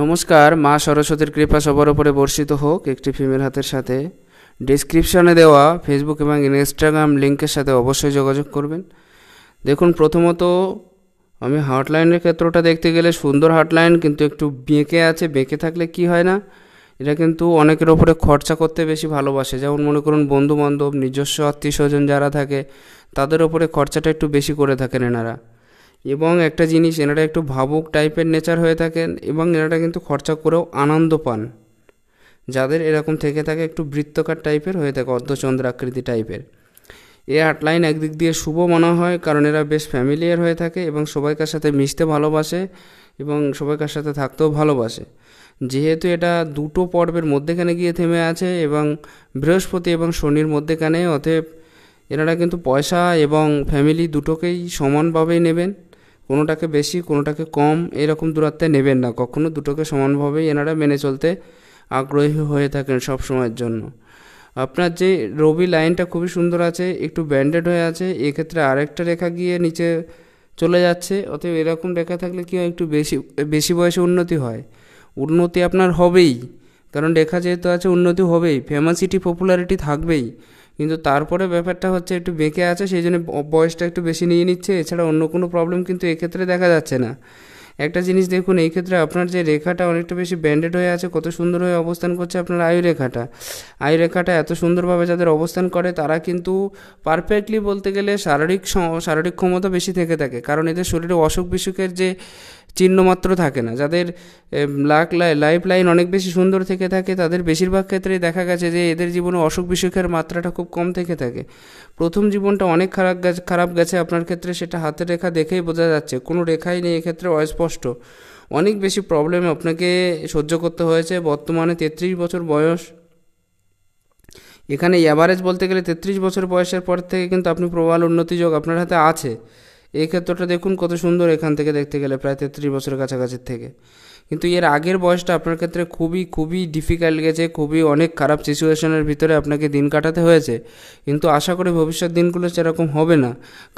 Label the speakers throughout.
Speaker 1: নমস্কার মা সরস্বতীর কৃপা সবার উপরে বর্ষিত হোক একটি ফিমেল হাতের সাথে ডিসক্রিপশানে দেওয়া ফেসবুক এবং ইনস্টাগ্রাম লিঙ্কের সাথে অবশ্যই যোগাযোগ করবেন দেখুন প্রথমত আমি হার্টলাইনের ক্ষেত্রটা দেখতে গেলে সুন্দর হার্টলাইন কিন্তু একটু বেঁকে আছে বেঁকে থাকলে কি হয় না এটা কিন্তু অনেকের ওপরে খরচা করতে বেশি ভালোবাসে যেমন মনে করুন বন্ধু বান্ধব নিজস্ব আত্মীয় স্বজন যারা থাকে তাদের ওপরে খরচাটা একটু বেশি করে থাকেন এনারা এবং একটা জিনিস এনারা একটু ভাবুক টাইপের নেচার হয়ে থাকেন এবং এনারা কিন্তু খরচা করেও আনন্দ পান যাদের এরকম থেকে থাকে একটু বৃত্তকার টাইপের হয়ে থাকে অর্ধচন্দ্র আকৃতি টাইপের এ আটলাইন একদিক দিয়ে শুভ মনে হয় কারণ এরা বেশ ফ্যামিলিয়ার হয়ে থাকে এবং সবাইকার সাথে মিশতে ভালোবাসে এবং সবাইকার সাথে থাকতেও ভালোবাসে যেহেতু এটা দুটো পর্বের মধ্যেখানে গিয়ে থেমে আছে এবং বৃহস্পতি এবং শনির মধ্যেখানে অতএব এনারা কিন্তু পয়সা এবং ফ্যামিলি দুটোকেই সমানভাবেই নেবেন কোনোটাকে বেশি কোনোটাকে কম এরকম দূরত্বে নেবেন না কখনো দুটোকে সমানভাবেই এনারা মেনে চলতে আগ্রহী হয়ে থাকেন সব সময়ের জন্য আপনার যে রবি লাইনটা খুবই সুন্দর আছে একটু ব্যান্ডেড হয়ে আছে এক্ষেত্রে আরেকটা রেখা গিয়ে নিচে চলে যাচ্ছে অতএব এরকম রেখা থাকলে কি হয় একটু বেশি বেশি বয়সে উন্নতি হয় উন্নতি আপনার হবেই কারণ রেখা যেহেতু আছে উন্নতি হবেই ফেমাসিটি পপুলারিটি থাকবেই কিন্তু তারপরে ব্যাপারটা হচ্ছে একটু বেঁকে আছে সেই জন্য বয়সটা একটু বেশি নিয়ে নিচ্ছে এছাড়া অন্য কোনো প্রবলেম কিন্তু এক্ষেত্রে দেখা যাচ্ছে না একটা জিনিস দেখুন এই ক্ষেত্রে আপনার যে রেখাটা অনেকটা বেশি ব্যান্ডেড হয়ে আছে কত সুন্দর হয়ে অবস্থান করছে আপনার আয়ু রেখাটা আয়ু রেখাটা এত সুন্দরভাবে যাদের অবস্থান করে তারা কিন্তু পারফেক্টলি বলতে গেলে শারীরিক শারীরিক ক্ষমতা বেশি থেকে থাকে কারণ এদের শরীরে অসুখ বিসুখের যে চিহ্নমাত্র থাকে না যাদের লাক লাইফ লাইন অনেক বেশি সুন্দর থেকে থাকে তাদের বেশিরভাগ ক্ষেত্রেই দেখা গেছে যে এদের জীবনে অসুখ বিসুখের মাত্রাটা খুব কম থেকে থাকে প্রথম জীবনটা অনেক খারাপ গেছে খারাপ গেছে আপনার ক্ষেত্রে সেটা হাতের রেখা দেখেই বোঝা যাচ্ছে কোনো রেখাই নেই এক্ষেত্রে অস্পষ্ট অনেক বেশি প্রবলেম আপনাকে সহ্য করতে হয়েছে বর্তমানে তেত্রিশ বছর বয়স এখানে অ্যাভারেজ বলতে গেলে তেত্রিশ বছর বয়সের পর থেকে কিন্তু আপনি প্রবল উন্নতি যোগ আপনার হাতে আছে এই ক্ষেত্রটা দেখুন কত সুন্দর এখান থেকে দেখতে গেলে প্রায় তেত্রিশ বছরের কাছাকাছি থেকে কিন্তু এর আগের বয়সটা আপনার ক্ষেত্রে খুবই খুবই ডিফিকাল্ট গেছে খুবই অনেক খারাপ সিচুয়েশনের ভিতরে আপনাকে দিন কাটাতে হয়েছে কিন্তু আশা করি ভবিষ্যৎ দিনগুলো সেরকম হবে না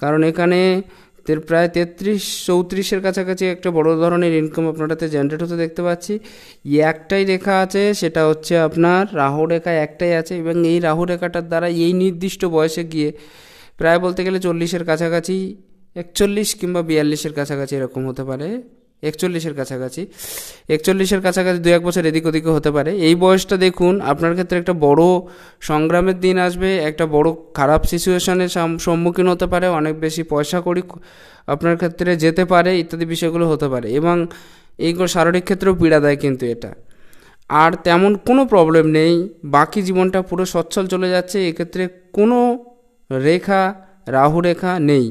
Speaker 1: কারণ এখানে প্রায় তেত্রিশ চৌত্রিশের কাছাকাছি একটা বড় ধরনের ইনকাম আপনারাতে জেনারেট হতে দেখতে পাচ্ছি একটাই রেখা আছে সেটা হচ্ছে আপনার রাহু রেখা একটাই আছে এবং এই রাহু রেখাটার দ্বারা এই নির্দিষ্ট বয়সে গিয়ে প্রায় বলতে গেলে চল্লিশের কাছাকাছি একচল্লিশ কিংবা বিয়াল্লিশের কাছাকাছি এরকম হতে পারে একচল্লিশের কাছাকাছি একচল্লিশের কাছাকাছি দু এক বছর এদিক ওদিকে হতে পারে এই বয়সটা দেখুন আপনার ক্ষেত্রে একটা বড় সংগ্রামের দিন আসবে একটা বড় খারাপ সিচুয়েশনের সম্মুখীন হতে পারে অনেক বেশি পয়সা করি আপনার ক্ষেত্রে যেতে পারে ইত্যাদি বিষয়গুলো হতে পারে এবং এইগুলো শারীরিক ক্ষেত্রেও পীড়া দেয় কিন্তু এটা আর তেমন কোনো প্রবলেম নেই বাকি জীবনটা পুরো সচ্ছল চলে যাচ্ছে এক্ষেত্রে কোনো রেখা রাহু রেখা নেই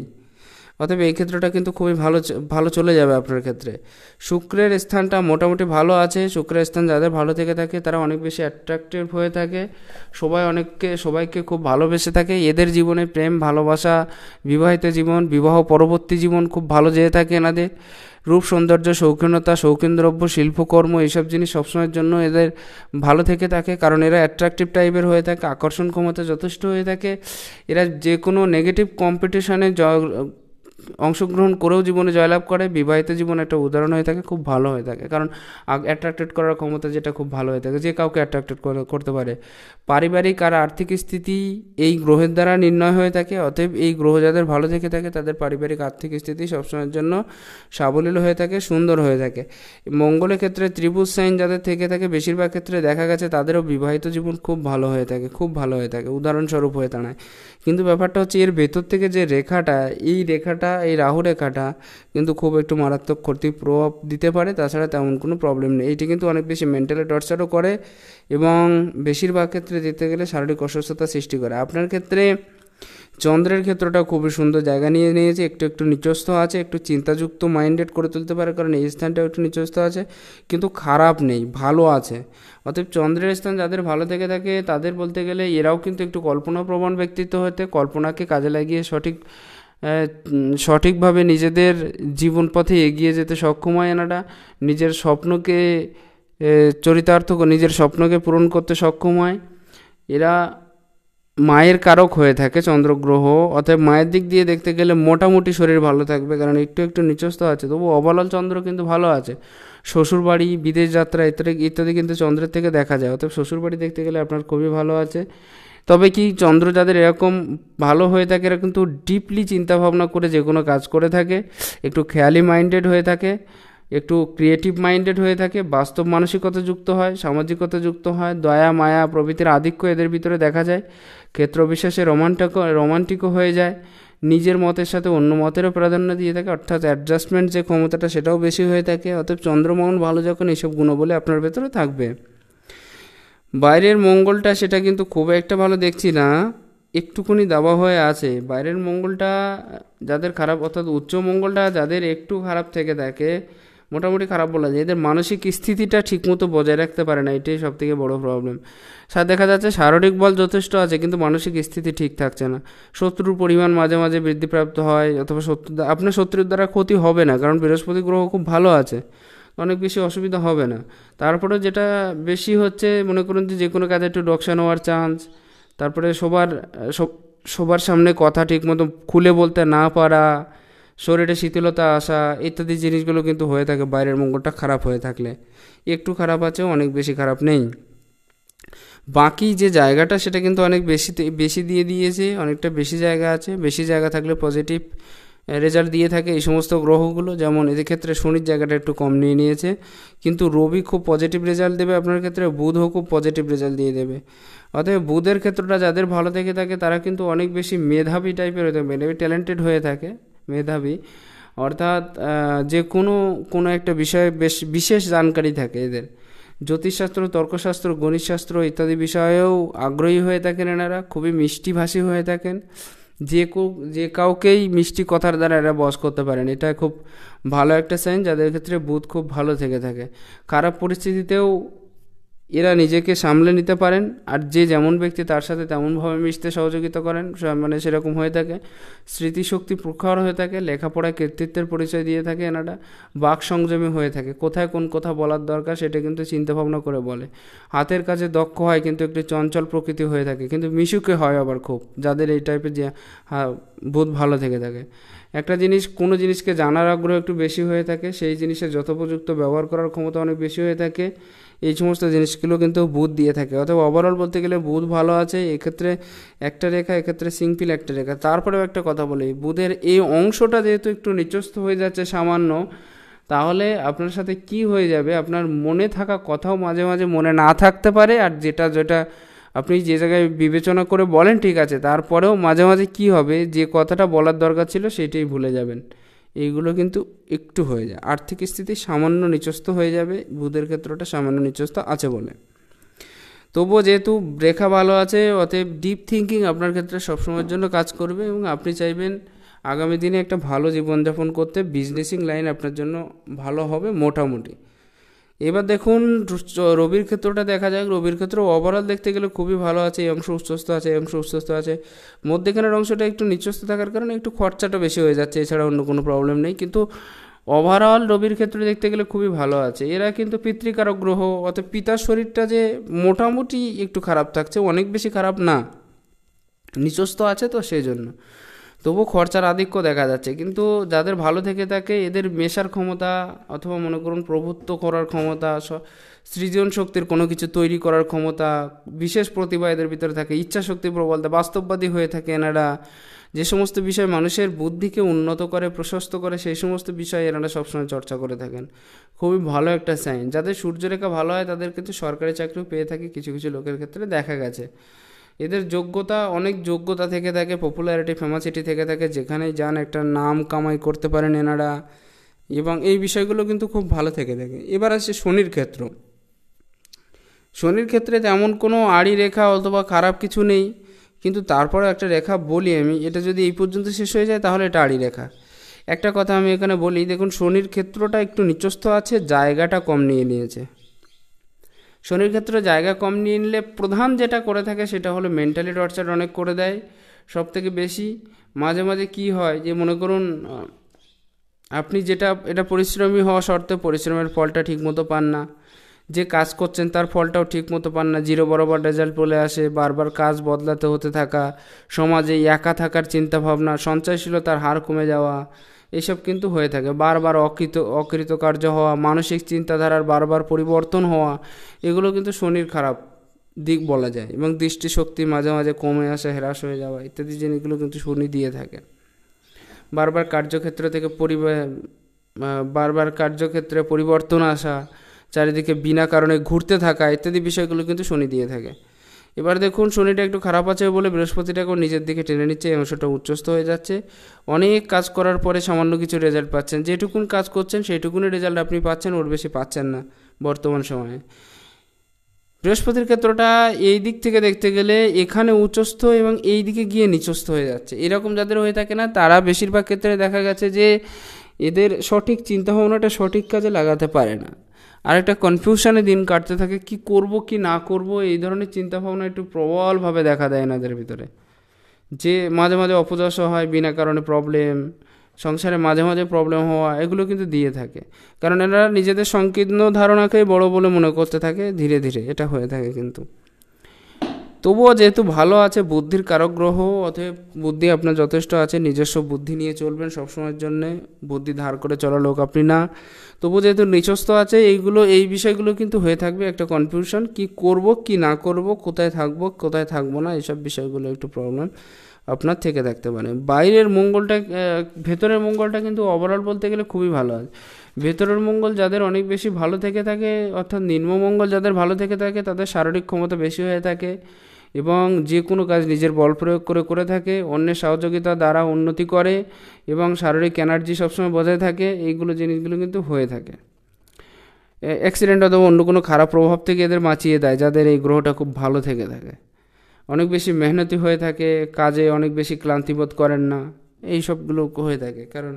Speaker 1: অতএব এই ক্ষেত্রটা কিন্তু খুবই ভালো ভালো চলে যাবে আপনার ক্ষেত্রে শুক্রের স্থানটা মোটামুটি ভালো আছে শুক্রের স্থান যাদের ভালো থেকে থাকে তারা অনেক বেশি অ্যাট্রাক্টিভ হয়ে থাকে সবাই অনেককে সবাইকে খুব ভালোবেসে থাকে এদের জীবনে প্রেম ভালোবাসা বিবাহিত জীবন বিবাহ পরবর্তী জীবন খুব ভালো যেয়ে থাকে এনাদের রূপ সৌন্দর্য শৌখিনতা শৌখিন দ্রব্য শিল্পকর্ম এইসব জিনিস সবসময়ের জন্য এদের ভালো থেকে থাকে কারণ এরা অ্যাট্রাকটিভ টাইপের হয়ে থাকে আকর্ষণ ক্ষমতা যথেষ্ট হয়ে থাকে এরা যে কোনো নেগেটিভ কম্পিটিশানে অংশগ্রহণ করেও জীবনে জয়লাভ করে বিবাহিত জীবন একটা উদাহরণ হয়ে থাকে খুব ভালো হয়ে থাকে কারণ অ্যাট্রাক্টেড করার ক্ষমতা যেটা খুব ভালো হয়ে থাকে যে কাউকে অ্যাট্রাক্টেড করতে পারে পারিবারিক আর আর্থিক স্থিতি এই গ্রহের দ্বারা নির্ণয় হয়ে থাকে অতএব এই গ্রহ যাদের ভালো থেকে থাকে তাদের পারিবারিক আর্থিক স্থিতি সবসময়ের জন্য সাবলীল হয়ে থাকে সুন্দর হয়ে থাকে মঙ্গলের ক্ষেত্রে ত্রিভুজ সাইন যাদের থেকে থাকে বেশিরভাগ ক্ষেত্রে দেখা গেছে তাদেরও বিবাহিত জীবন খুব ভালো হয়ে থাকে খুব ভালো হয়ে থাকে উদাহরণস্বরূপ হয়ে দাঁড়ায় কিন্তু ব্যাপারটা হচ্ছে এর ভেতর থেকে যে রেখাটা এই রেখাটা কাটা এই রাহু রেখাটা কিন্তু খুব একটু মারাত্মক ক্ষতির প্রভাব দিতে পারে তাছাড়া তেমন কোনো প্রবলেম নেই এটি কিন্তু অনেক বেশি মেন্টালি টর্চারও করে এবং বেশিরভাগ ক্ষেত্রে যেতে গেলে শারীরিক অসুস্থতা সৃষ্টি করে আপনার ক্ষেত্রে চন্দ্রের ক্ষেত্রটা খুবই সুন্দর জায়গা নিয়ে নিয়েছে একটু একটু নিচস্থ আছে একটু চিন্তাযুক্ত মাইন্ডেড করে তুলতে পারে কারণ এই স্থানটা একটু নিচস্থ আছে কিন্তু খারাপ নেই ভালো আছে অতএব চন্দ্রের স্থান যাদের ভালো থেকে থাকে তাদের বলতে গেলে এরাও কিন্তু একটু কল্পনাপ্রবণ ব্যক্তিত্ব হতে কল্পনাকে কাজে লাগিয়ে সঠিক সঠিকভাবে নিজেদের জীবন পথে এগিয়ে যেতে সক্ষম হয় এনারা নিজের স্বপ্নকে চরিতার্থ নিজের স্বপ্নকে পূরণ করতে সক্ষম হয় এরা মায়ের কারক হয়ে থাকে চন্দ্রগ্রহ অর্থাৎ মায়ের দিক দিয়ে দেখতে গেলে মোটামুটি শরীর ভালো থাকবে কারণ একটু একটু নিচস্থ আছে তবু অবলাল চন্দ্র কিন্তু ভালো আছে শ্বশুরবাড়ি বিদেশ যাত্রা ইত্যাদি ইত্যাদি কিন্তু চন্দ্রের থেকে দেখা যায় অতএব শ্বশুরবাড়ি দেখতে গেলে আপনার খুবই ভালো আছে তবে কি চন্দ্র যাদের এরকম ভালো হয়ে থাকে এরা কিন্তু ডিপলি চিন্তাভাবনা করে যে কোনো কাজ করে থাকে একটু খেয়ালি মাইন্ডেড হয়ে থাকে একটু ক্রিয়েটিভ মাইন্ডেড হয়ে থাকে বাস্তব মানসিকতা যুক্ত হয় সামাজিকতা যুক্ত হয় দয়া মায়া প্রভৃতির আধিক্য এদের ভিতরে দেখা যায় বিশ্বাসে রোমান্টিক রোমান্টিকও হয়ে যায় নিজের মতের সাথে অন্য মতেরও প্রাধান্য দিয়ে থাকে অর্থাৎ অ্যাডজাস্টমেন্ট যে ক্ষমতাটা সেটাও বেশি হয়ে থাকে অতএব চন্দ্রমোহন ভালো যখন এইসব গুণাবলী আপনার ভেতরে থাকবে বাইরের মঙ্গলটা সেটা কিন্তু খুব একটা ভালো দেখছি না একটুখানি দাবা হয়ে আছে বাইরের মঙ্গলটা যাদের খারাপ অর্থাৎ উচ্চ মঙ্গলটা যাদের একটু খারাপ থেকে থাকে মোটামুটি খারাপ বলা যায় এদের মানসিক স্থিতিটা ঠিকমতো বজায় রাখতে পারে না এটাই সব থেকে বড়ো প্রবলেম সার দেখা যাচ্ছে শারীরিক বল যথেষ্ট আছে কিন্তু মানসিক স্থিতি ঠিক থাকছে না শত্রুর পরিমাণ মাঝে মাঝে বৃদ্ধিপ্রাপ্ত হয় অথবা শত্রু আপনার শত্রুর দ্বারা ক্ষতি হবে না কারণ বৃহস্পতি গ্রহ খুব ভালো আছে অনেক বেশি অসুবিধা হবে না তারপরে যেটা বেশি হচ্ছে মনে করুন যে কোনো কাজে একটু ডকশা নেওয়ার চান্স তারপরে সবার সবার সামনে কথা ঠিক মতো খুলে বলতে না পারা শরীরে শীতলতা আসা ইত্যাদি জিনিসগুলো কিন্তু হয়ে থাকে বাইরের মঙ্গলটা খারাপ হয়ে থাকলে একটু খারাপ আছে অনেক বেশি খারাপ নেই বাকি যে জায়গাটা সেটা কিন্তু অনেক বেশি বেশি দিয়ে দিয়েছে অনেকটা বেশি জায়গা আছে বেশি জায়গা থাকলে পজিটিভ রেজাল্ট দিয়ে থাকে এই সমস্ত গ্রহগুলো যেমন এদের ক্ষেত্রে শনির জায়গাটা একটু কম নিয়ে নিয়েছে কিন্তু রবি খুব পজিটিভ রেজাল্ট দেবে আপনার ক্ষেত্রে বুধও খুব পজিটিভ রেজাল্ট দিয়ে দেবে অতএব বুধের ক্ষেত্রটা যাদের ভালো থেকে থাকে তারা কিন্তু অনেক বেশি মেধাবী টাইপের হয়ে থাকে মেধাবী ট্যালেন্টেড হয়ে থাকে মেধাবী অর্থাৎ যে কোনো কোনো একটা বিষয়ে বেশ বিশেষ জানকারি থাকে এদের জ্যোতিষশাস্ত্র তর্কশাস্ত্র গণিতশাস্ত্র ইত্যাদি বিষয়েও আগ্রহী হয়ে থাকেন এনারা খুবই মিষ্টিভাষী হয়ে থাকেন যে কেউ যে কাউকেই মিষ্টি কথার দ্বারা এরা বস করতে পারেন এটা খুব ভালো একটা সাইন যাদের ক্ষেত্রে বুধ খুব ভালো থেকে থাকে খারাপ পরিস্থিতিতেও এরা নিজেকে সামলে নিতে পারেন আর যে যেমন ব্যক্তি তার সাথে তেমনভাবে মিশতে সহযোগিতা করেন মানে সেরকম হয়ে থাকে স্মৃতিশক্তি প্রখর হয়ে থাকে লেখাপড়ায় কৃতিত্বের পরিচয় দিয়ে থাকে এনারা বাক সংযমী হয়ে থাকে কোথায় কোন কথা বলার দরকার সেটা কিন্তু চিন্তাভাবনা করে বলে হাতের কাজে দক্ষ হয় কিন্তু একটি চঞ্চল প্রকৃতি হয়ে থাকে কিন্তু মিশুকে হয় আবার খুব যাদের এই টাইপের যে বোধ ভালো থেকে থাকে একটা জিনিস কোনো জিনিসকে জানার আগ্রহ একটু বেশি হয়ে থাকে সেই জিনিসের যথোপযুক্ত ব্যবহার করার ক্ষমতা অনেক বেশি হয়ে থাকে এই সমস্ত জিনিসগুলো কিন্তু বুধ দিয়ে থাকে অথবা ওভারঅল বলতে গেলে বুধ ভালো আছে এক্ষেত্রে একটা রেখা এক্ষেত্রে সিংপিল একটা রেখা তারপরেও একটা কথা বলি বুধের এই অংশটা যেহেতু একটু নিচস্থ হয়ে যাচ্ছে সামান্য তাহলে আপনার সাথে কি হয়ে যাবে আপনার মনে থাকা কথাও মাঝে মাঝে মনে না থাকতে পারে আর যেটা যেটা আপনি যে জায়গায় বিবেচনা করে বলেন ঠিক আছে তারপরেও মাঝে মাঝে কি হবে যে কথাটা বলার দরকার ছিল সেটাই ভুলে যাবেন এইগুলো কিন্তু একটু হয়ে যায় আর্থিক স্থিতি সামান্য নিচস্ত হয়ে যাবে বুধের ক্ষেত্রটা সামান্য নিচস্ত আছে বলে তবুও যেহেতু রেখা ভালো আছে অতএব ডিপ থিঙ্কিং আপনার ক্ষেত্রে সবসময়ের জন্য কাজ করবে এবং আপনি চাইবেন আগামী দিনে একটা ভালো জীবনযাপন করতে বিজনেসিং লাইন আপনার জন্য ভালো হবে মোটামুটি এবার দেখুন রবির ক্ষেত্রটা দেখা যাক রবির ক্ষেত্র ওভারঅল দেখতে গেলে খুবই ভালো আছে এই অংশ উচ্চস্থ আছে এই অংশ উচ্চস্থ আছে মধ্যেখানের অংশটা একটু নিচস্থ থাকার কারণে একটু খরচাটা বেশি হয়ে যাচ্ছে এছাড়া অন্য কোনো প্রবলেম নেই কিন্তু ওভারঅল রবির ক্ষেত্রে দেখতে গেলে খুবই ভালো আছে এরা কিন্তু পিতৃকারক গ্রহ অর্থাৎ পিতার শরীরটা যে মোটামুটি একটু খারাপ থাকছে অনেক বেশি খারাপ না নিচস্থ আছে তো সেই জন্য তবু খরচার আধিক্য দেখা যাচ্ছে কিন্তু যাদের ভালো থেকে থাকে এদের মেশার ক্ষমতা অথবা মনে করুন প্রভুত্ব করার ক্ষমতা সৃজন শক্তির কোনো কিছু তৈরি করার ক্ষমতা বিশেষ প্রতিভা এদের ভিতরে থাকে ইচ্ছা শক্তি প্রবলতা বাস্তববাদী হয়ে থাকে এনারা যে সমস্ত বিষয় মানুষের বুদ্ধিকে উন্নত করে প্রশস্ত করে সেই সমস্ত বিষয় এনারা সবসময় চর্চা করে থাকেন খুবই ভালো একটা সাইন যাদের সূর্যরেখা ভালো হয় তাদের কিন্তু সরকারি চাকরিও পেয়ে থাকে কিছু কিছু লোকের ক্ষেত্রে দেখা গেছে এদের যোগ্যতা অনেক যোগ্যতা থেকে থাকে পপুলারিটি ফেমাসিটি থেকে থাকে যেখানেই যান একটা নাম কামাই করতে পারেন এনারা এবং এই বিষয়গুলো কিন্তু খুব ভালো থেকে থাকে এবার আসছে শনির ক্ষেত্র শনির ক্ষেত্রে তেমন কোনো আড়ি রেখা অথবা খারাপ কিছু নেই কিন্তু তারপরে একটা রেখা বলি আমি এটা যদি এই পর্যন্ত শেষ হয়ে যায় তাহলে এটা আড়ি রেখা একটা কথা আমি এখানে বলি দেখুন শনির ক্ষেত্রটা একটু নিচস্থ আছে জায়গাটা কম নিয়ে নিয়েছে শনির ক্ষেত্রে জায়গা কম নিয়ে নিলে প্রধান যেটা করে থাকে সেটা হলো মেন্টালি টর্চার অনেক করে দেয় সব থেকে বেশি মাঝে মাঝে কি হয় যে মনে করুন আপনি যেটা এটা পরিশ্রমী হওয়া সত্ত্বেও পরিশ্রমের ফলটা ঠিকমতো পান না যে কাজ করছেন তার ফলটাও ঠিকমতো পান না জিরো বরাবর রেজাল্ট বলে আসে বারবার কাজ বদলাতে হতে থাকা সমাজে একা থাকার চিন্তাভাবনা সঞ্চয়শীলতার হার কমে যাওয়া এসব কিন্তু হয়ে থাকে বারবার অকৃত অকৃতকার্য হওয়া মানসিক চিন্তাধারার বারবার পরিবর্তন হওয়া এগুলো কিন্তু শনির খারাপ দিক বলা যায় এবং দৃষ্টিশক্তি মাঝে মাঝে কমে আসা হ্রাস হয়ে যাওয়া ইত্যাদি জিনিসগুলো কিন্তু শনি দিয়ে থাকে বারবার কার্যক্ষেত্র থেকে বারবার কার্যক্ষেত্রে পরিবর্তন আসা চারিদিকে বিনা কারণে ঘুরতে থাকা ইত্যাদি বিষয়গুলো কিন্তু শনি দিয়ে থাকে এবার দেখুন শনিটা একটু খারাপ আছে বলে বৃহস্পতিটাকেও নিজের দিকে টেনে নিচ্ছে এবং অংশটা উচ্চস্থ হয়ে যাচ্ছে অনেক কাজ করার পরে সামান্য কিছু রেজাল্ট পাচ্ছেন যেটুকুন কাজ করছেন সেইটুকুনি রেজাল্ট আপনি পাচ্ছেন ওর বেশি পাচ্ছেন না বর্তমান সময়ে বৃহস্পতির ক্ষেত্রটা এই দিক থেকে দেখতে গেলে এখানে উচ্চস্থ এবং এই দিকে গিয়ে নিচস্থ হয়ে যাচ্ছে এরকম যাদের হয়ে থাকে না তারা বেশিরভাগ ক্ষেত্রে দেখা গেছে যে এদের সঠিক চিন্তাভাবনাটা সঠিক কাজে লাগাতে পারে না আর একটা কনফিউশনে দিন কাটতে থাকে কি করব কি না করব এই ধরনের চিন্তাভাবনা একটু প্রবলভাবে দেখা দেয় এনাদের ভিতরে যে মাঝে মাঝে অপদশ হয় বিনা কারণে প্রবলেম সংসারে মাঝে মাঝে প্রবলেম হওয়া এগুলো কিন্তু দিয়ে থাকে কারণ এরা নিজেদের সংকীর্ণ ধারণাকেই বড় বলে মনে করতে থাকে ধীরে ধীরে এটা হয়ে থাকে কিন্তু তবুও যেহেতু ভালো আছে বুদ্ধির কারক গ্রহ বুদ্ধি আপনার যথেষ্ট আছে নিজস্ব বুদ্ধি নিয়ে চলবেন সবসময়ের জন্য বুদ্ধি ধার করে চলা লোক আপনি না তবুও যেহেতু নিচস্থ আছে এইগুলো এই বিষয়গুলো কিন্তু হয়ে থাকবে একটা কনফিউশন কি করব কি না করব কোথায় থাকব কোথায় থাকব না এসব বিষয়গুলো একটু প্রবলেম আপনার থেকে থাকতে পারে বাইরের মঙ্গলটা ভেতরের মঙ্গলটা কিন্তু ওভারঅল বলতে গেলে খুবই ভালো আছে ভেতরের মঙ্গল যাদের অনেক বেশি ভালো থেকে থাকে অর্থাৎ নিম্নমঙ্গল যাদের ভালো থেকে থাকে তাদের শারীরিক ক্ষমতা বেশি হয়ে থাকে এবং যে কোনো কাজ নিজের বল প্রয়োগ করে করে থাকে অন্যের সহযোগিতা দ্বারা উন্নতি করে এবং শারীরিক এনার্জি সবসময় বজায় থাকে এইগুলো জিনিসগুলো কিন্তু হয়ে থাকে অ্যাক্সিডেন্ট অথবা অন্য কোনো খারাপ প্রভাব থেকে এদের বাঁচিয়ে দেয় যাদের এই গ্রহটা খুব ভালো থেকে থাকে অনেক বেশি মেহনতি হয়ে থাকে কাজে অনেক বেশি ক্লান্তিবোধ করেন না এই সবগুলো হয়ে থাকে কারণ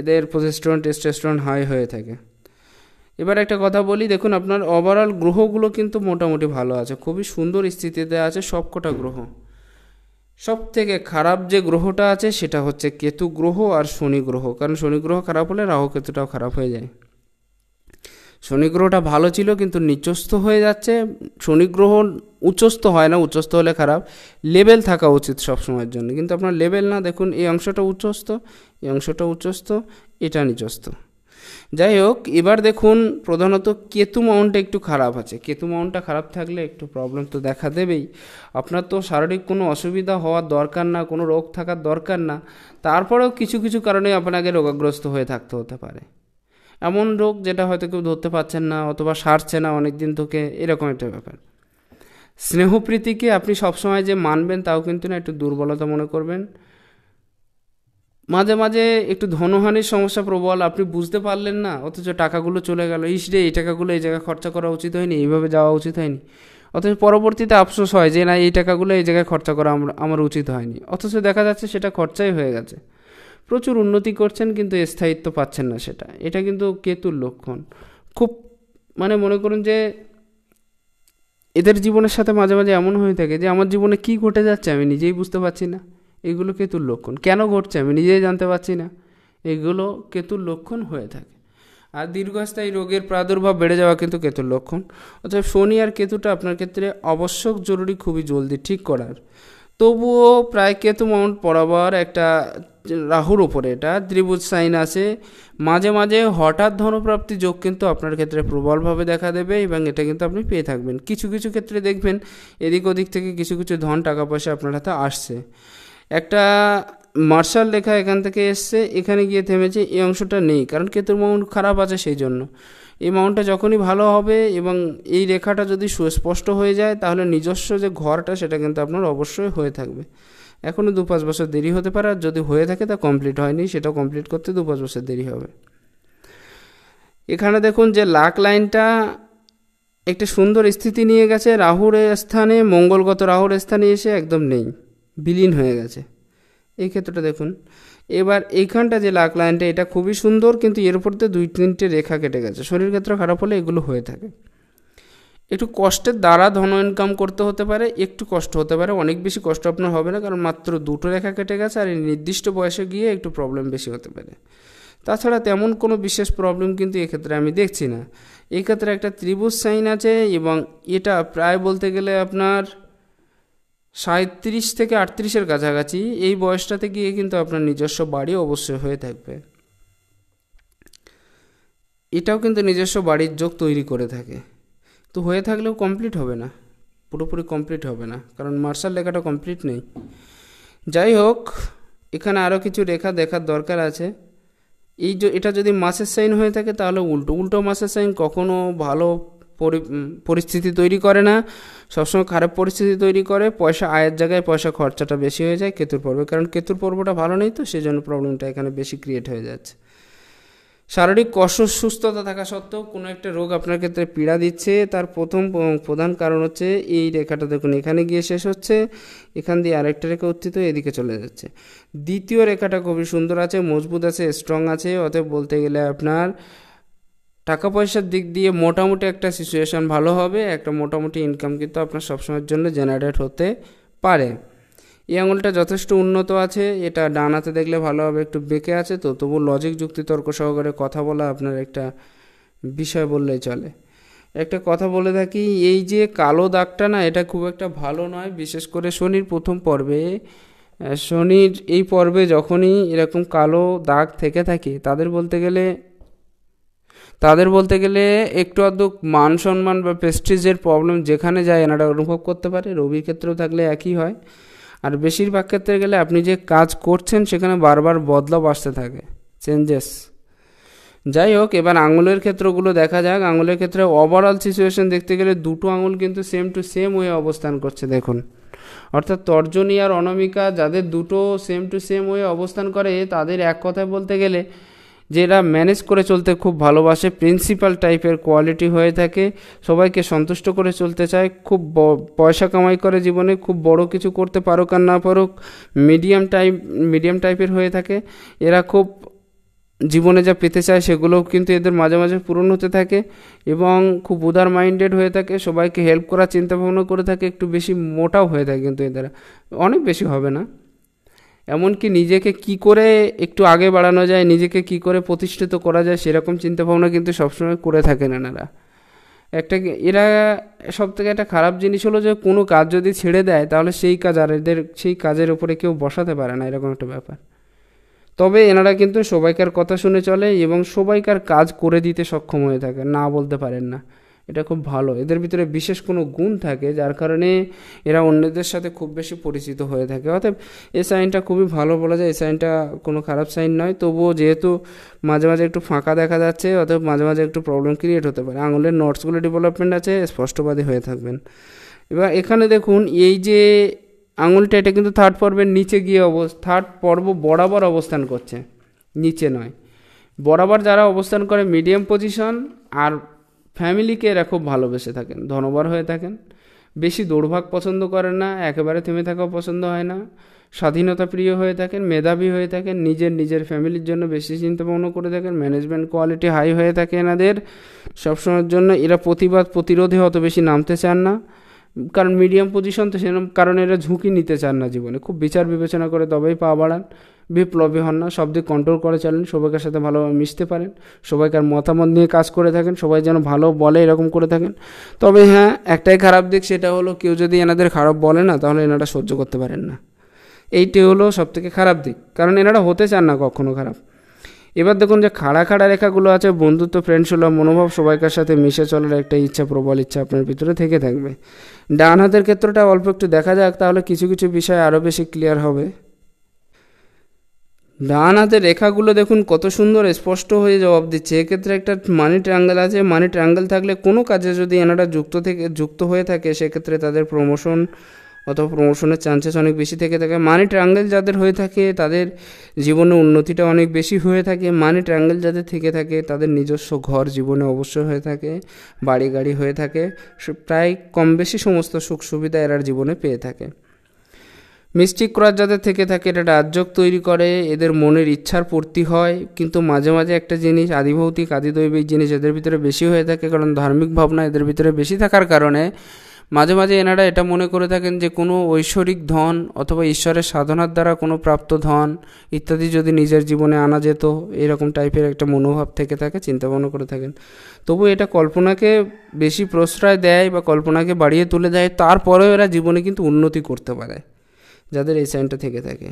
Speaker 1: এদের প্রজেস্ট্রন টেস্টেস্ট্রন হাই হয়ে থাকে এবার একটা কথা বলি দেখুন আপনার ওভারঅল গ্রহগুলো কিন্তু মোটামুটি ভালো আছে খুবই সুন্দর স্থিতিতে আছে সবকটা গ্রহ সব থেকে খারাপ যে গ্রহটা আছে সেটা হচ্ছে কেতু গ্রহ আর শনি গ্রহ কারণ শনি গ্রহ খারাপ হলে রাহু কেতুটাও খারাপ হয়ে যায় শনি গ্রহটা ভালো ছিল কিন্তু নিচস্থ হয়ে যাচ্ছে শনি গ্রহ হয় না উচ্চস্ত হলে খারাপ লেভেল থাকা উচিত সবসময়ের জন্য কিন্তু আপনার লেভেল না দেখুন এই অংশটা উচ্চস্ত এই অংশটা উচ্চস্ত এটা নিচস্থ যাই হোক এবার দেখুন প্রধানত কেতু মাউন্টটা একটু খারাপ আছে কেতু মাউন্টটা খারাপ থাকলে একটু প্রবলেম তো দেখা দেবেই আপনার তো শারীরিক কোনো অসুবিধা হওয়ার দরকার না কোনো রোগ থাকার দরকার না তারপরেও কিছু কিছু কারণে আপনাকে রোগাগ্রস্ত হয়ে থাকতে হতে পারে এমন রোগ যেটা হয়তো কেউ ধরতে পারছেন না অথবা সারছে না অনেক দিন থেকে এরকম একটা ব্যাপার স্নেহপ্রীতিকে আপনি সবসময় যে মানবেন তাও কিন্তু না একটু দুর্বলতা মনে করবেন মাঝে মাঝে একটু ধনহানির সমস্যা প্রবল আপনি বুঝতে পারলেন না অথচ টাকাগুলো চলে গেল ইস রে এই টাকাগুলো এই জায়গায় খরচা করা উচিত হয়নি এইভাবে যাওয়া উচিত হয়নি অথচ পরবর্তীতে আফসোস হয় যে না এই টাকাগুলো এই জায়গায় খরচা করা আমার উচিত হয়নি অথচ দেখা যাচ্ছে সেটা খরচাই হয়ে গেছে প্রচুর উন্নতি করছেন কিন্তু স্থায়িত্ব পাচ্ছেন না সেটা এটা কিন্তু কেতুর লক্ষণ খুব মানে মনে করুন যে এদের জীবনের সাথে মাঝে মাঝে এমন হয়ে থাকে যে আমার জীবনে কি ঘটে যাচ্ছে আমি নিজেই বুঝতে পারছি না এগুলো কেতুর লক্ষণ কেন ঘটছে আমি নিজেই জানতে পারছি না এগুলো কেতুর লক্ষণ হয়ে থাকে আর দীর্ঘস্থায়ী রোগের প্রাদুর্ভাব বেড়ে যাওয়া কিন্তু কেতুর লক্ষণ অর্থাৎ শনি আর কেতুটা আপনার ক্ষেত্রে আবশ্যক জরুরি খুবই জলদি ঠিক করার তবুও প্রায় কেতু মাউন্ট পড়াবার একটা রাহুর ওপরে এটা ত্রিভুজ সাইন আছে মাঝে মাঝে হঠাৎ ধনপ্রাপ্তি যোগ কিন্তু আপনার ক্ষেত্রে প্রবলভাবে দেখা দেবে এবং এটা কিন্তু আপনি পেয়ে থাকবেন কিছু কিছু ক্ষেত্রে দেখবেন এদিক ওদিক থেকে কিছু কিছু ধন টাকা পয়সা আপনার হাতে আসছে একটা মার্শাল লেখা এখান থেকে এসছে এখানে গিয়ে থেমেছে এই অংশটা নেই কারণ কেতুর মাউন্ট খারাপ আছে সেই জন্য এই মাউন্টটা যখনই ভালো হবে এবং এই রেখাটা যদি সুস্পষ্ট হয়ে যায় তাহলে নিজস্ব যে ঘরটা সেটা কিন্তু আপনার অবশ্যই হয়ে থাকবে এখনও দু পাঁচ বছর দেরি হতে পারে আর যদি হয়ে থাকে তা কমপ্লিট হয়নি সেটা কমপ্লিট করতে দু পাঁচ বছর দেরি হবে এখানে দেখুন যে লাক লাইনটা একটি সুন্দর স্থিতি নিয়ে গেছে রাহুর স্থানে মঙ্গলগত রাহুর স্থানে এসে একদম নেই বিলীন হয়ে গেছে এই ক্ষেত্রটা দেখুন এবার এইখানটা যে লাক লাইনটা এটা খুবই সুন্দর কিন্তু এর উপর দিয়ে দুই তিনটে রেখা কেটে গেছে শরীর ক্ষেত্র খারাপ হলে এগুলো হয়ে থাকে একটু কষ্টের দ্বারা ধন ইনকাম করতে হতে পারে একটু কষ্ট হতে পারে অনেক বেশি কষ্ট আপনার হবে না কারণ মাত্র দুটো রেখা কেটে গেছে আর এই নির্দিষ্ট বয়সে গিয়ে একটু প্রবলেম বেশি হতে পারে তাছাড়া তেমন কোনো বিশেষ প্রবলেম কিন্তু এক্ষেত্রে আমি দেখছি না এক্ষেত্রে একটা ত্রিভুজ সাইন আছে এবং এটা প্রায় বলতে গেলে আপনার সাঁত্রিশ থেকে আটত্রিশের কাছাকাছি এই বয়সটাতে গিয়ে কিন্তু আপনার নিজস্ব বাড়ি অবশ্যই হয়ে থাকবে এটাও কিন্তু নিজস্ব বাড়ির যোগ তৈরি করে থাকে তো হয়ে থাকলেও কমপ্লিট হবে না পুরোপুরি কমপ্লিট হবে না কারণ মার্শাল লেখাটা কমপ্লিট নেই যাই হোক এখানে আরও কিছু রেখা দেখার দরকার আছে এই এটা যদি মাসের সাইন হয়ে থাকে তাহলে উল্টো উল্টো মাসের সাইন কখনও ভালো পরিস্থিতি তৈরি করে না সবসময় খারাপ পরিস্থিতি তৈরি করে পয়সা আয়ের জায়গায় পয়সা খরচাটা বেশি হয়ে যায় কেতুর পর্বে কারণ কেতুর পর্বটা ভালো নেই তো সেই জন্য প্রবলেমটা এখানে বেশি ক্রিয়েট হয়ে যাচ্ছে শারীরিক সুস্থতা থাকা সত্ত্বেও কোনো একটা রোগ আপনার ক্ষেত্রে পীড়া দিচ্ছে তার প্রথম প্রধান কারণ হচ্ছে এই রেখাটা দেখুন এখানে গিয়ে শেষ হচ্ছে এখান দিয়ে আরেকটা রেখা উত্থিত এদিকে চলে যাচ্ছে দ্বিতীয় রেখাটা খুবই সুন্দর আছে মজবুত আছে স্ট্রং আছে অতএব বলতে গেলে আপনার টাকা পয়সার দিক দিয়ে মোটামুটি একটা সিচুয়েশান ভালো হবে একটা মোটামুটি ইনকাম কিন্তু আপনার সবসময়ের জন্য জেনারেট হতে পারে এই আঙুলটা যথেষ্ট উন্নত আছে এটা ডানাতে দেখলে ভালো হবে একটু বেঁকে আছে তো তবু লজিক যুক্তি তর্ক সহকারে কথা বলা আপনার একটা বিষয় বললেই চলে একটা কথা বলে থাকি এই যে কালো দাগটা না এটা খুব একটা ভালো নয় বিশেষ করে শনির প্রথম পর্বে শনির এই পর্বে যখনই এরকম কালো দাগ থেকে থাকে তাদের বলতে গেলে তাদের বলতে গেলে একটু আধটু মান সম্মান বা প্রেস্টিজের প্রবলেম যেখানে যায় এনারা অনুভব করতে পারে রবির ক্ষেত্রেও থাকলে একই হয় আর বেশিরভাগ ক্ষেত্রে গেলে আপনি যে কাজ করছেন সেখানে বারবার বদলাব আসতে থাকে চেঞ্জেস যাই হোক এবার আঙুলের ক্ষেত্রগুলো দেখা যাক আঙুলের ক্ষেত্রে ওভারঅল সিচুয়েশন দেখতে গেলে দুটো আঙুল কিন্তু সেম টু সেম হয়ে অবস্থান করছে দেখুন অর্থাৎ তর্জনী আর অনামিকা যাদের দুটো সেম টু সেম হয়ে অবস্থান করে তাদের এক কথায় বলতে গেলে যে এরা ম্যানেজ করে চলতে খুব ভালোবাসে প্রিন্সিপাল টাইপের কোয়ালিটি হয়ে থাকে সবাইকে সন্তুষ্ট করে চলতে চায় খুব পয়সা কামাই করে জীবনে খুব বড় কিছু করতে পারুক আর না পারুক মিডিয়াম টাইপ মিডিয়াম টাইপের হয়ে থাকে এরা খুব জীবনে যা পেতে চায় সেগুলোও কিন্তু এদের মাঝে মাঝে পূরণ হতে থাকে এবং খুব উদার মাইন্ডেড হয়ে থাকে সবাইকে হেল্প করার চিন্তাভাবনা করে থাকে একটু বেশি মোটাও হয়ে থাকে কিন্তু এদের অনেক বেশি হবে না এমনকি নিজেকে কি করে একটু আগে বাড়ানো যায় নিজেকে কি করে প্রতিষ্ঠিত করা যায় সেরকম চিন্তাভাবনা কিন্তু সবসময় করে থাকেন এনারা একটা এরা সব থেকে একটা খারাপ জিনিস হলো যে কোনো কাজ যদি ছেড়ে দেয় তাহলে সেই কাজ আর এদের সেই কাজের উপরে কেউ বসাতে পারে না এরকম একটা ব্যাপার তবে এনারা কিন্তু সবাইকার কথা শুনে চলে এবং সবাইকার কাজ করে দিতে সক্ষম হয়ে থাকে না বলতে পারেন না এটা খুব ভালো এদের ভিতরে বিশেষ কোনো গুণ থাকে যার কারণে এরা অন্যদের সাথে খুব বেশি পরিচিত হয়ে থাকে অর্থাৎ এই সাইনটা খুবই ভালো বলা যায় এই সাইনটা কোনো খারাপ সাইন নয় তবুও যেহেতু মাঝে মাঝে একটু ফাঁকা দেখা যাচ্ছে অর্থাৎ মাঝে মাঝে একটু প্রবলেম ক্রিয়েট হতে পারে আঙুলের নটসগুলো ডেভেলপমেন্ট আছে স্পষ্টবাদী হয়ে থাকবেন এবার এখানে দেখুন এই যে আঙুলটা এটা কিন্তু থার্ড পর্বের নিচে গিয়ে অব থার্ড পর্ব বরাবর অবস্থান করছে নিচে নয় বরাবর যারা অবস্থান করে মিডিয়াম পজিশন আর ফ্যামিলিকে এরা খুব ভালোবেসে থাকেন ধনবার হয়ে থাকেন বেশি দৌড়ভাগ পছন্দ করেন না একেবারে থেমে থাকাও পছন্দ হয় না স্বাধীনতা প্রিয় হয়ে থাকেন মেধাবী হয়ে থাকেন নিজের নিজের ফ্যামিলির জন্য বেশি চিন্তা ভাবনা করে থাকেন ম্যানেজমেন্ট কোয়ালিটি হাই হয়ে থাকে এনাদের সবসময়ের জন্য এরা প্রতিবাদ প্রতিরোধে অত বেশি নামতে চান না কারণ মিডিয়াম পজিশন তো সেরকম কারণ এরা ঝুঁকি নিতে চান না জীবনে খুব বিচার বিবেচনা করে তবেই পা বাড়ান বিপ্লবী হন না সব দিক কন্ট্রোল করে চলেন সবাইকার সাথে ভালোভাবে মিশতে পারেন সবাইকার মতামত নিয়ে কাজ করে থাকেন সবাই যেন ভালো বলে এরকম করে থাকেন তবে হ্যাঁ একটাই খারাপ দিক সেটা হলো কেউ যদি এনাদের খারাপ বলে না তাহলে এনারা সহ্য করতে পারেন না এইটি হলো সবথেকে খারাপ দিক কারণ এনারা হতে চান না কখনো খারাপ এবার দেখুন যে খাড়া খাড়া রেখাগুলো আছে বন্ধুত্ব ফ্রেন্ডসুলভ মনোভাব সবাইকার সাথে মিশে চলার একটা ইচ্ছা প্রবল ইচ্ছা আপনার ভিতরে থেকে থাকবে ডান হাতের ক্ষেত্রটা অল্প একটু দেখা যাক তাহলে কিছু কিছু বিষয় আরও বেশি ক্লিয়ার হবে ডান হাতে রেখাগুলো দেখুন কত সুন্দর স্পষ্ট হয়ে জবাব দিচ্ছে এক্ষেত্রে একটা মানি ট্রাঙ্গেল আছে মানি ট্রাঙ্গেল থাকলে কোনো কাজে যদি এনারা যুক্ত থেকে যুক্ত হয়ে থাকে সেক্ষেত্রে তাদের প্রমোশন অথবা প্রমোশনের চান্সেস অনেক বেশি থেকে থাকে মানি ট্রাঙ্গেল যাদের হয়ে থাকে তাদের জীবনে উন্নতিটা অনেক বেশি হয়ে থাকে মানি ট্রাঙ্গেল যাদের থেকে থাকে তাদের নিজস্ব ঘর জীবনে অবশ্যই হয়ে থাকে বাড়ি গাড়ি হয়ে থাকে প্রায় কম বেশি সমস্ত সুখ সুবিধা এরার জীবনে পেয়ে থাকে মিষ্টিক ক্রস যাদের থেকে থাকে এটা রাজযোগ তৈরি করে এদের মনের ইচ্ছার পূর্তি হয় কিন্তু মাঝে মাঝে একটা জিনিস আদিভৌতিক আদিদৈবিক জিনিস এদের ভিতরে বেশি হয়ে থাকে কারণ ধার্মিক ভাবনা এদের ভিতরে বেশি থাকার কারণে মাঝে মাঝে এনারা এটা মনে করে থাকেন যে কোনো ঐশ্বরিক ধন অথবা ঈশ্বরের সাধনার দ্বারা কোনো প্রাপ্ত ধন ইত্যাদি যদি নিজের জীবনে আনা যেত এরকম টাইপের একটা মনোভাব থেকে থাকে চিন্তা ভাবনা করে থাকেন তবু এটা কল্পনাকে বেশি প্রশ্রয় দেয় বা কল্পনাকে বাড়িয়ে তুলে দেয় তারপরেও এরা জীবনে কিন্তু উন্নতি করতে পারে যাদের এই সাইনটা থেকে থাকে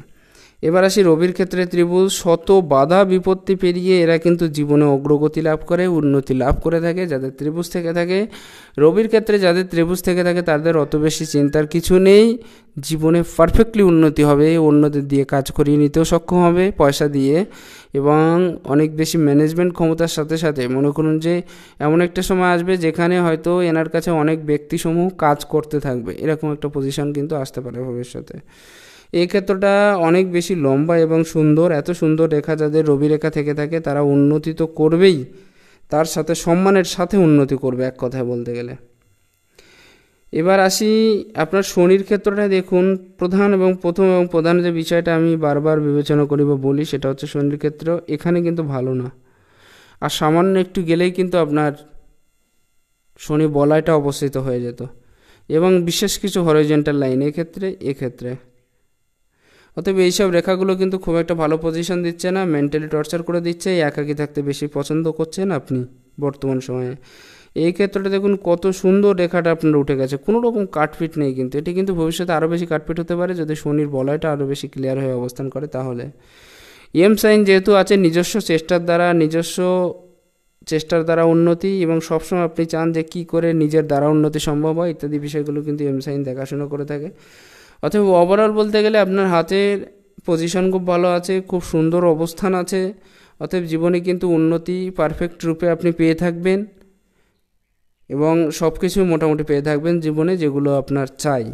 Speaker 1: এবার আসি রবির ক্ষেত্রে ত্রিভুজ শত বাধা বিপত্তি পেরিয়ে এরা কিন্তু জীবনে অগ্রগতি লাভ করে উন্নতি লাভ করে থাকে যাদের ত্রিভুজ থেকে থাকে রবির ক্ষেত্রে যাদের ত্রিভুজ থেকে থাকে তাদের অত বেশি চিন্তার কিছু নেই জীবনে পারফেক্টলি উন্নতি হবে অন্যদের দিয়ে কাজ করিয়ে নিতেও সক্ষম হবে পয়সা দিয়ে এবং অনেক বেশি ম্যানেজমেন্ট ক্ষমতার সাথে সাথে মনে করুন যে এমন একটা সময় আসবে যেখানে হয়তো এনার কাছে অনেক ব্যক্তিসমূহ কাজ করতে থাকবে এরকম একটা পজিশন কিন্তু আসতে পারে ভবিষ্যতে এই ক্ষেত্রটা অনেক বেশি লম্বা এবং সুন্দর এত সুন্দর রেখা যাদের রবি রেখা থেকে থাকে তারা উন্নতি তো করবেই তার সাথে সম্মানের সাথে উন্নতি করবে এক কথায় বলতে গেলে এবার আসি আপনার শনির ক্ষেত্রটা দেখুন প্রধান এবং প্রথম এবং প্রধান যে বিষয়টা আমি বারবার বিবেচনা করি বা বলি সেটা হচ্ছে শনির ক্ষেত্র এখানে কিন্তু ভালো না আর সামান্য একটু গেলেই কিন্তু আপনার শনি বলাইটা অবস্থিত হয়ে যেত এবং বিশেষ কিছু হরিজেন্টাল লাইন এক্ষেত্রে এক্ষেত্রে অতএব এইসব রেখাগুলো কিন্তু খুব একটা ভালো পজিশন দিচ্ছে না মেন্টালি টর্চার করে দিচ্ছে একাকি থাকতে বেশি পছন্দ করছেন আপনি বর্তমান সময়ে এই ক্ষেত্রটা দেখুন কত সুন্দর রেখাটা আপনার উঠে গেছে কোনো রকম কাটপিট নেই কিন্তু এটি কিন্তু ভবিষ্যতে আরও বেশি কাটপিট হতে পারে যদি শনির বলয়টা আরও বেশি ক্লিয়ার হয়ে অবস্থান করে তাহলে এম সাইন যেহেতু আছে নিজস্ব চেষ্টার দ্বারা নিজস্ব চেষ্টার দ্বারা উন্নতি এবং সবসময় আপনি চান যে কী করে নিজের দ্বারা উন্নতি সম্ভব হয় ইত্যাদি বিষয়গুলো কিন্তু এম সাইন দেখাশোনা করে থাকে অতএব ওভারঅল বলতে গেলে আপনার হাতের পজিশন খুব ভালো আছে খুব সুন্দর অবস্থান আছে অতএব জীবনে কিন্তু উন্নতি পারফেক্ট রূপে আপনি পেয়ে থাকবেন এবং সব কিছুই মোটামুটি পেয়ে থাকবেন জীবনে যেগুলো আপনার চাই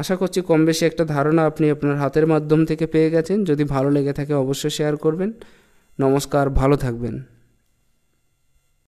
Speaker 1: আশা করছি কম বেশি একটা ধারণা আপনি আপনার হাতের মাধ্যম থেকে পেয়ে গেছেন যদি ভালো লেগে থাকে অবশ্যই শেয়ার করবেন নমস্কার ভালো থাকবেন